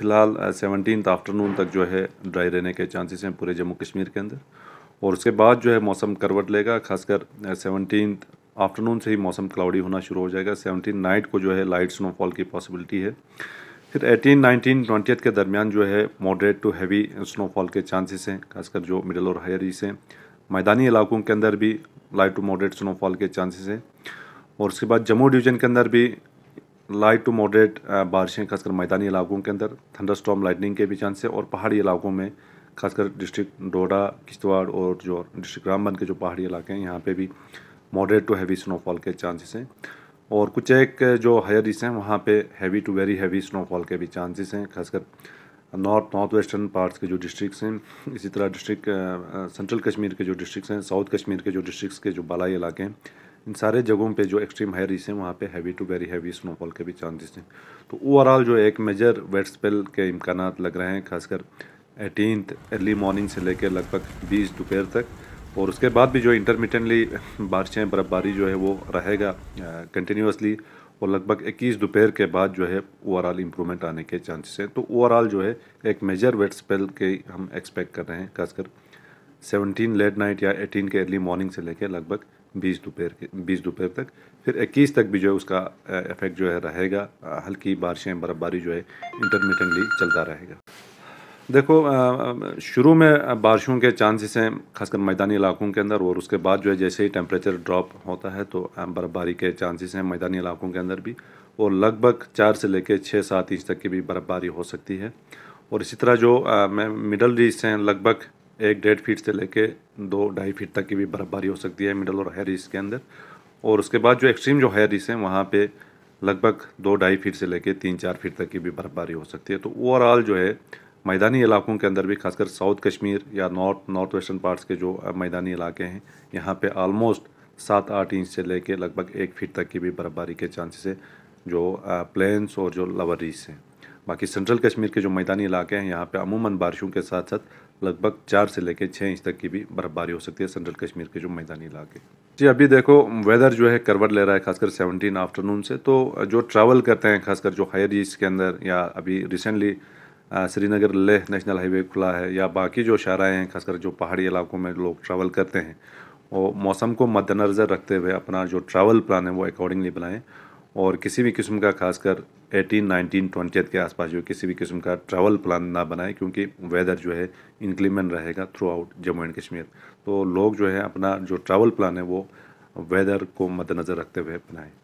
फ़िलहाल seventeen afternoon तक जो है ड्राई रहने के चांसेस हैं पूरे जम्मू कश्मीर के अंदर और उसके बाद जो है मौसम करवट लेगा खासकर सेवनटीन आफ्टरनून से ही मौसम क्लाउडी होना शुरू हो जाएगा सेवनटीन नाइट को जो है लाइट स्नोफॉल की पॉसिबिलिटी है फिर एटीन नाइनटीन ट्वेंटी के दरमियान जो है मॉडरेट टू हैवी स्नोफॉल के चांसेस हैं खासकर जो मिडल और हायर ईस्ट हैं मैदानी इलाकों के अंदर भी लाइट टू मॉडरेट स्नोफॉल के चांसेस हैं और उसके बाद जम्मू डिवीज़न के अंदर भी लाइट टू मॉडरेट बारिशें खासकर मैदानी इलाकों के अंदर थंडर स्टॉम लाइटनिंग के भी चांस है और पहाड़ी इलाकों में खासकर डिस्ट्रिक्ट डोडा किश्तवाड़ और जो डिस्ट्रिक्ट रामबन के जो पहाड़ी इलाके हैं यहाँ पे भी मॉडरेट टू हैवी स्नोफॉल के चांसेस हैं और कुछ एक जो हायर रीस हैं वहाँ पे heavy to very heavy snowfall के भी चांसेस हैं खासकर नॉर्थ नॉर्थ वेस्टर्न पार्ट्स के जो डिस्ट्रिक्स हैं इसी तरह डिस्ट्रिक्ट सेंट्रल कश्मीर के जो डिस्ट्रिक्स हैं साउथ कश्मीर के जो डिस्ट्रिक्स के जो बालाई इलाके हैं इन सारे जगहों पे जो एक्सट्रीम हायरीस हैं वहाँ पे heavy to very heavy snowfall के भी चांसेस हैं तो ओवरऑल जो एक मेजर वेट स्पेल के इम्कान लग रहे हैं खासकर एटीन अर्ली मॉर्निंग से लेकर लगभग बीस दोपहर तक और उसके बाद भी जो इंटरमीडियटली बारिशें बर्फ़बारी जो है वो रहेगा कंटिन्यूसली और लगभग 21 दोपहर के बाद जो है ओवरऑल इम्प्रूवमेंट आने के चांसेस हैं तो ओवरऑल जो है एक मेजर वेट स्पेल के हम एक्सपेक्ट कर रहे हैं खासकर सेवनटीन लेट नाइट या एटीन के अर्ली मॉर्निंग से लेकर लगभग बीस दोपहर के बीस दोपहर तक फिर इक्कीस तक भी जो है उसका इफेक्ट जो है रहेगा हल्की बारिशें बर्फ़बारी जो है इंटरमीडियटली चलता रहेगा देखो शुरू में बारिशों के चांसेस हैं खासकर मैदानी इलाकों के अंदर और उसके बाद जो है जैसे ही टेम्परेचर ड्रॉप होता है तो बर्फ़बारी के चांसेस हैं मैदानी इलाकों के अंदर भी और लगभग चार से लेकर छः सात इंच तक की भी बर्फ़बारी हो सकती है और इसी तरह जो मिडल रीज हैं लगभग एक डेढ़ फीट से लेके दो ढाई फीट तक की भी बर्फबारी हो सकती है मिडल और हायर ईस्ट के अंदर और उसके बाद जो एक्सट्रीम जो हायर ईस्ट हैं वहाँ पर लगभग दो ढाई फीट से लेके तीन चार फीट तक की भी बर्फबारी हो सकती है तो ओवरऑल जो है मैदानी इलाकों के अंदर भी खासकर साउथ कश्मीर या नॉर्थ नॉर्थ वेस्टर्न पार्ट्स के जो मैदानी इलाके हैं यहाँ पे आलमोस्ट सात आठ इंच से लेके लगभग एक फीट तक की भी बर्फबारी के चांसेस है जो प्लेन्स और जो लवर रीस हैं बाकी सेंट्रल कश्मीर के जो मैदानी इलाके हैं यहाँ पे अमूमन बारिशों के साथ साथ लगभग चार से लेकर छः इंच तक की भी बर्फबारी हो सकती है सेंट्रल कश्मीर के जो मैदानी इलाके जी अभी देखो वेदर जो है करवट ले रहा है खासकर सेवनटीन आफ्टरनून से तो जो ट्रैवल करते हैं खासकर जो हायर ईस्ट के अंदर या अभी recently Srinagar Leh national highway खुला है या बाकी जो शाहराएँ हैं खासकर जो पहाड़ी इलाकों में लोग ट्रैवल करते हैं वो मौसम को मद्दनज़र रखते हुए अपना जो ट्रैवल प्लान है वो अकॉर्डिंगली बनाएँ और किसी भी किस्म का खासकर 18, 19, 20 के आसपास जो किसी भी किस्म का ट्रैवल प्लान ना बनाए क्योंकि वेदर जो है इंक्लीमेंट रहेगा throughout Jammu and Kashmir तो लोग जो है अपना जो ट्रैवल प्लान है वो वेदर को मद्देनज़र रखते हुए बनाएँ